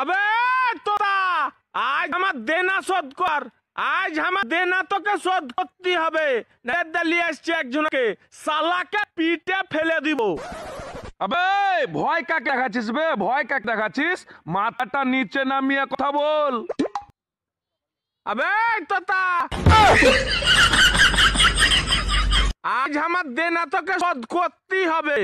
আবে তোরা আজ আমার দেনা শোধ কর আজ আমার দেনা তোকে শোধ করতে হবে দালিয়ে আসছে একজনকে সালাকে পিটে ফেলে দিব আবে ভয় কাকে দেখাচ্ছিস বে ভয় কাকে দেখাচ্ছিস মাথাটা নিচে নামিয়ে কথা বল আবে তোতা আজ আমার দেনা তোকে শোধ করতে হবে